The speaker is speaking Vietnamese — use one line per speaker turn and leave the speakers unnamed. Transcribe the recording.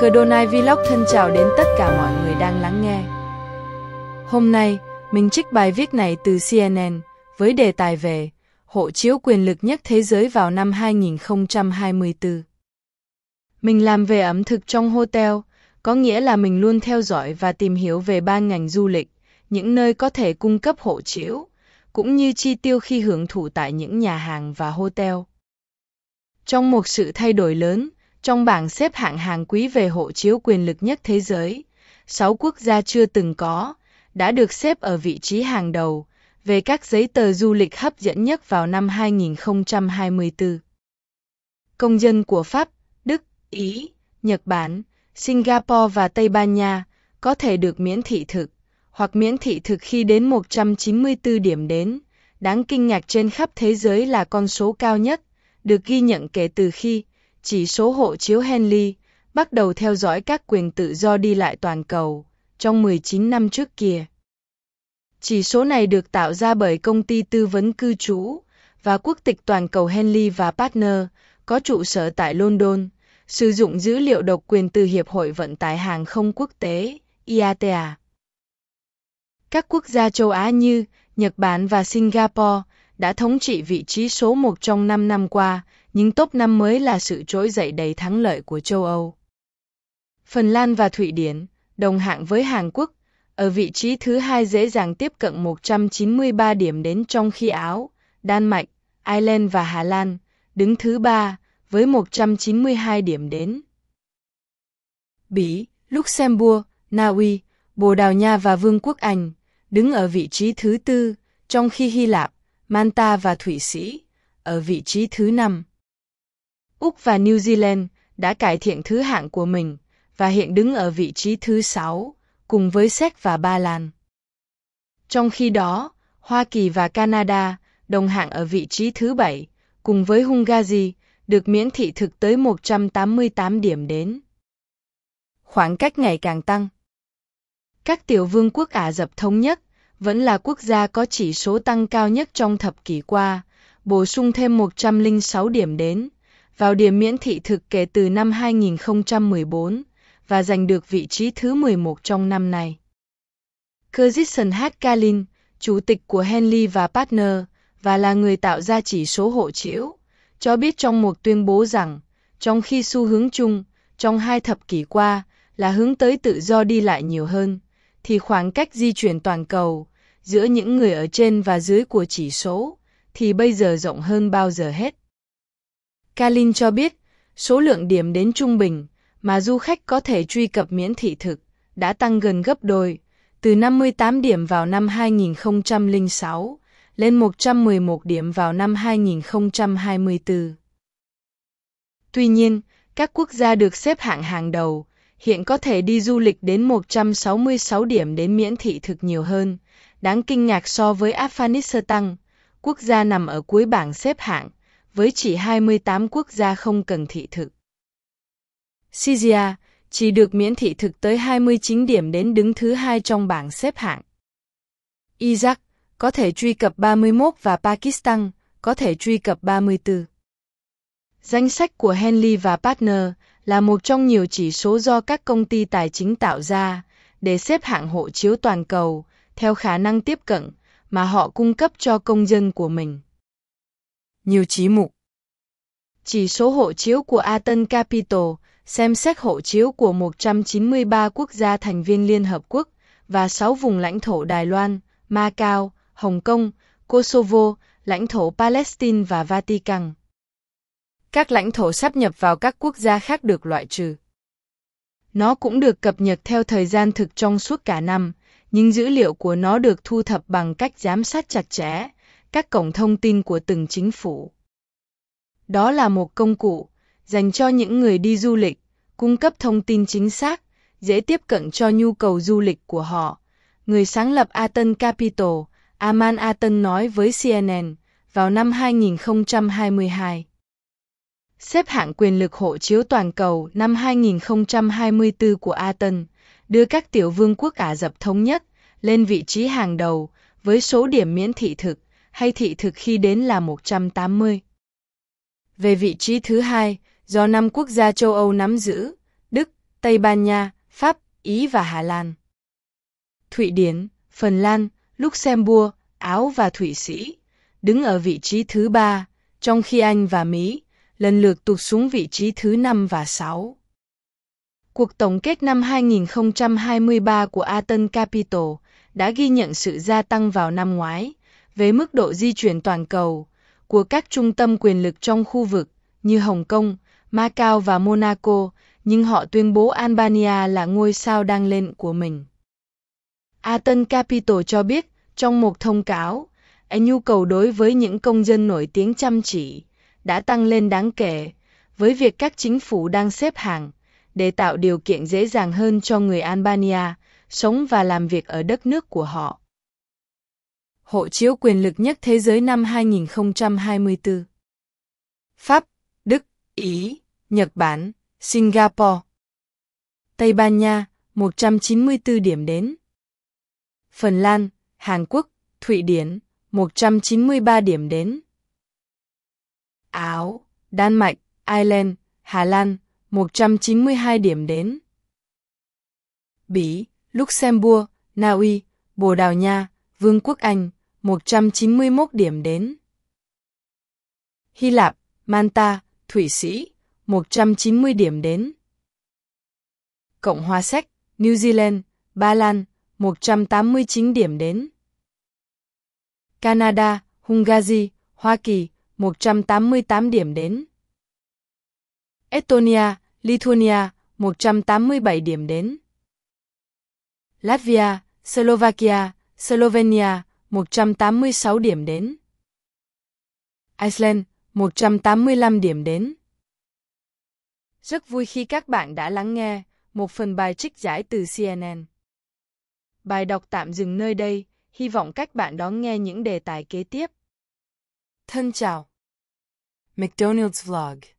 Cơ Cerdonai Vlog thân chào đến tất cả mọi người đang lắng nghe. Hôm nay, mình trích bài viết này từ CNN với đề tài về Hộ chiếu quyền lực nhất thế giới vào năm 2024. Mình làm về ẩm thực trong hotel, có nghĩa là mình luôn theo dõi và tìm hiểu về ba ngành du lịch, những nơi có thể cung cấp hộ chiếu, cũng như chi tiêu khi hưởng thụ tại những nhà hàng và hotel. Trong một sự thay đổi lớn, trong bảng xếp hạng hàng quý về hộ chiếu quyền lực nhất thế giới, 6 quốc gia chưa từng có, đã được xếp ở vị trí hàng đầu về các giấy tờ du lịch hấp dẫn nhất vào năm 2024. Công dân của Pháp, Đức, Ý, Nhật Bản, Singapore và Tây Ban Nha có thể được miễn thị thực hoặc miễn thị thực khi đến 194 điểm đến. Đáng kinh ngạc trên khắp thế giới là con số cao nhất được ghi nhận kể từ khi chỉ số hộ chiếu Henley bắt đầu theo dõi các quyền tự do đi lại toàn cầu trong 19 năm trước kia. Chỉ số này được tạo ra bởi công ty tư vấn cư trú và quốc tịch toàn cầu Henley và Partner có trụ sở tại London, sử dụng dữ liệu độc quyền từ Hiệp hội Vận tải Hàng không Quốc tế IATA. Các quốc gia châu Á như Nhật Bản và Singapore đã thống trị vị trí số 1 trong 5 năm qua, nhưng top 5 mới là sự trỗi dậy đầy thắng lợi của châu Âu. Phần Lan và Thụy Điển, đồng hạng với Hàn Quốc, ở vị trí thứ hai dễ dàng tiếp cận 193 điểm đến trong khi Áo, Đan Mạch, Ireland và Hà Lan đứng thứ ba với 192 điểm đến. Bỉ, Luxembourg, Na Uy, Bồ Đào Nha và Vương quốc Anh đứng ở vị trí thứ tư, trong khi Hy Lạp, Manta và Thụy Sĩ ở vị trí thứ năm. Úc và New Zealand đã cải thiện thứ hạng của mình và hiện đứng ở vị trí thứ sáu cùng với Séc và Ba Lan. Trong khi đó, Hoa Kỳ và Canada đồng hạng ở vị trí thứ bảy cùng với Hungary, được miễn thị thực tới 188 điểm đến. Khoảng cách ngày càng tăng. Các tiểu vương quốc Ả Rập Thống Nhất vẫn là quốc gia có chỉ số tăng cao nhất trong thập kỷ qua, bổ sung thêm 106 điểm đến vào điểm miễn thị thực kể từ năm 2014 và giành được vị trí thứ 11 trong năm này. Kyrgyzstan Hakkalin, chủ tịch của Henley và Partner và là người tạo ra chỉ số hộ chiếu, cho biết trong một tuyên bố rằng, trong khi xu hướng chung trong hai thập kỷ qua là hướng tới tự do đi lại nhiều hơn, thì khoảng cách di chuyển toàn cầu giữa những người ở trên và dưới của chỉ số thì bây giờ rộng hơn bao giờ hết. Kalin cho biết, số lượng điểm đến trung bình mà du khách có thể truy cập miễn thị thực đã tăng gần gấp đôi, từ 58 điểm vào năm 2006 lên 111 điểm vào năm 2024. Tuy nhiên, các quốc gia được xếp hạng hàng đầu hiện có thể đi du lịch đến 166 điểm đến miễn thị thực nhiều hơn, đáng kinh ngạc so với Afghanistan, quốc gia nằm ở cuối bảng xếp hạng với chỉ 28 quốc gia không cần thị thực. Syria chỉ được miễn thị thực tới 29 điểm đến đứng thứ hai trong bảng xếp hạng. Iraq có thể truy cập 31 và Pakistan có thể truy cập 34. Danh sách của Henley và Partner là một trong nhiều chỉ số do các công ty tài chính tạo ra để xếp hạng hộ chiếu toàn cầu theo khả năng tiếp cận mà họ cung cấp cho công dân của mình. Nhiều chí mục chỉ số hộ chiếu của Aten Capital, xem xét hộ chiếu của 193 quốc gia thành viên Liên Hợp Quốc và 6 vùng lãnh thổ Đài Loan, Macau, Hồng Kông, Kosovo, lãnh thổ Palestine và Vatican. Các lãnh thổ sắp nhập vào các quốc gia khác được loại trừ. Nó cũng được cập nhật theo thời gian thực trong suốt cả năm, nhưng dữ liệu của nó được thu thập bằng cách giám sát chặt chẽ các cổng thông tin của từng chính phủ. Đó là một công cụ dành cho những người đi du lịch, cung cấp thông tin chính xác, dễ tiếp cận cho nhu cầu du lịch của họ. Người sáng lập Aten Capital, Aman Aten nói với CNN vào năm 2022. Xếp hạng quyền lực hộ chiếu toàn cầu năm 2024 của Aten đưa các tiểu vương quốc Ả Rập Thống Nhất lên vị trí hàng đầu với số điểm miễn thị thực hay thị thực khi đến là 180. Về vị trí thứ hai, do năm quốc gia châu Âu nắm giữ, Đức, Tây Ban Nha, Pháp, Ý và Hà Lan. Thụy Điển, Phần Lan, Luxembourg, Áo và Thụy Sĩ đứng ở vị trí thứ ba, trong khi Anh và Mỹ lần lượt tụt xuống vị trí thứ năm và sáu Cuộc tổng kết năm 2023 của Aten Capital đã ghi nhận sự gia tăng vào năm ngoái về mức độ di chuyển toàn cầu của các trung tâm quyền lực trong khu vực như Hồng Kông, Macau và Monaco, nhưng họ tuyên bố Albania là ngôi sao đang lên của mình. Aten Capital cho biết, trong một thông cáo, nhu cầu đối với những công dân nổi tiếng chăm chỉ đã tăng lên đáng kể, với việc các chính phủ đang xếp hàng để tạo điều kiện dễ dàng hơn cho người Albania sống và làm việc ở đất nước của họ hộ chiếu quyền lực nhất thế giới năm 2024. Pháp, Đức, Ý, Nhật Bản, Singapore. Tây Ban Nha, 194 điểm đến. Phần Lan, Hàn Quốc, Thụy Điển, 193 điểm đến. Áo, Đan Mạch, Ireland, Hà Lan, 192 điểm đến. Bỉ, Luxembourg, Na Uy, Bồ Đào Nha, Vương quốc Anh, 191 điểm đến. Hy Lạp, Manta, Thụy Sĩ, 190 điểm đến. Cộng hòa Séc, New Zealand, Ba Lan, 189 điểm đến. Canada, Hungary, Hoa Kỳ, 188 điểm đến. Estonia, Lithuania, 187 điểm đến. Latvia, Slovakia, Slovenia, 186 điểm đến. Iceland, 185 điểm đến. Rất vui khi các bạn đã lắng nghe một phần bài trích giải từ CNN. Bài đọc tạm dừng nơi đây, hy vọng các bạn đón nghe những đề tài kế tiếp. Thân chào! McDonald's Vlog